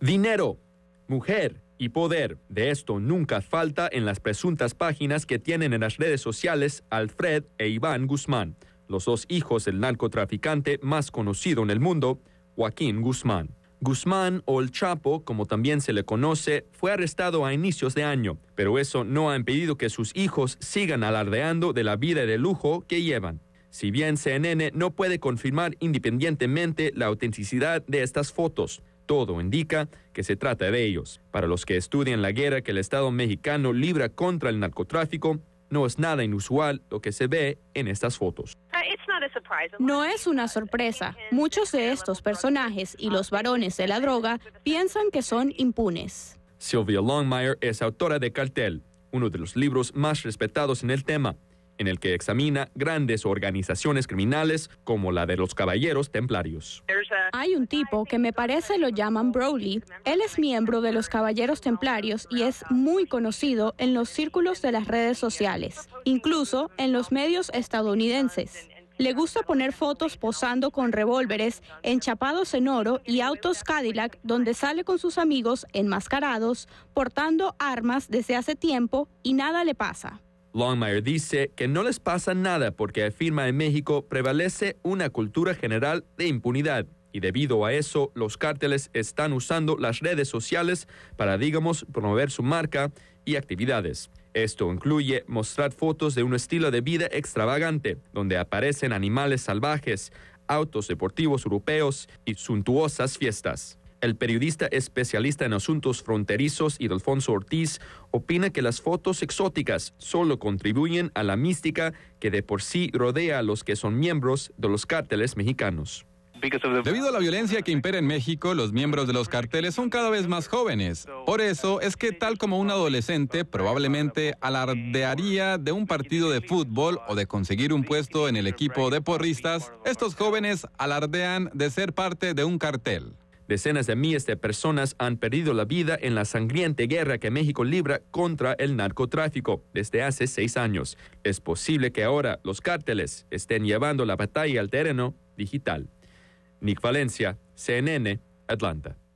Dinero, mujer y poder. De esto nunca falta en las presuntas páginas que tienen en las redes sociales Alfred e Iván Guzmán, los dos hijos del narcotraficante más conocido en el mundo, Joaquín Guzmán. Guzmán o el Chapo, como también se le conoce, fue arrestado a inicios de año, pero eso no ha impedido que sus hijos sigan alardeando de la vida de lujo que llevan. Si bien CNN no puede confirmar independientemente la autenticidad de estas fotos, todo indica que se trata de ellos. Para los que estudian la guerra que el Estado mexicano libra contra el narcotráfico, no es nada inusual lo que se ve en estas fotos. Uh, no es una sorpresa. Muchos de estos personajes y los varones de la droga piensan que son impunes. Sylvia Longmire es autora de Cartel, uno de los libros más respetados en el tema, en el que examina grandes organizaciones criminales como la de los Caballeros Templarios hay un tipo que me parece lo llaman Broly. Él es miembro de los Caballeros Templarios y es muy conocido en los círculos de las redes sociales, incluso en los medios estadounidenses. Le gusta poner fotos posando con revólveres, enchapados en oro y autos Cadillac, donde sale con sus amigos enmascarados, portando armas desde hace tiempo y nada le pasa. Longmire dice que no les pasa nada porque afirma en México prevalece una cultura general de impunidad y debido a eso los cárteles están usando las redes sociales para, digamos, promover su marca y actividades. Esto incluye mostrar fotos de un estilo de vida extravagante, donde aparecen animales salvajes, autos deportivos europeos y suntuosas fiestas. El periodista especialista en asuntos fronterizos Ildefonso Ortiz opina que las fotos exóticas solo contribuyen a la mística que de por sí rodea a los que son miembros de los cárteles mexicanos. Debido a la violencia que impera en México, los miembros de los carteles son cada vez más jóvenes. Por eso es que tal como un adolescente probablemente alardearía de un partido de fútbol o de conseguir un puesto en el equipo de porristas, estos jóvenes alardean de ser parte de un cartel. Decenas de miles de personas han perdido la vida en la sangrienta guerra que México libra contra el narcotráfico desde hace seis años. Es posible que ahora los cárteles estén llevando la batalla al terreno digital. Nick Valencia, CNN, Atlanta.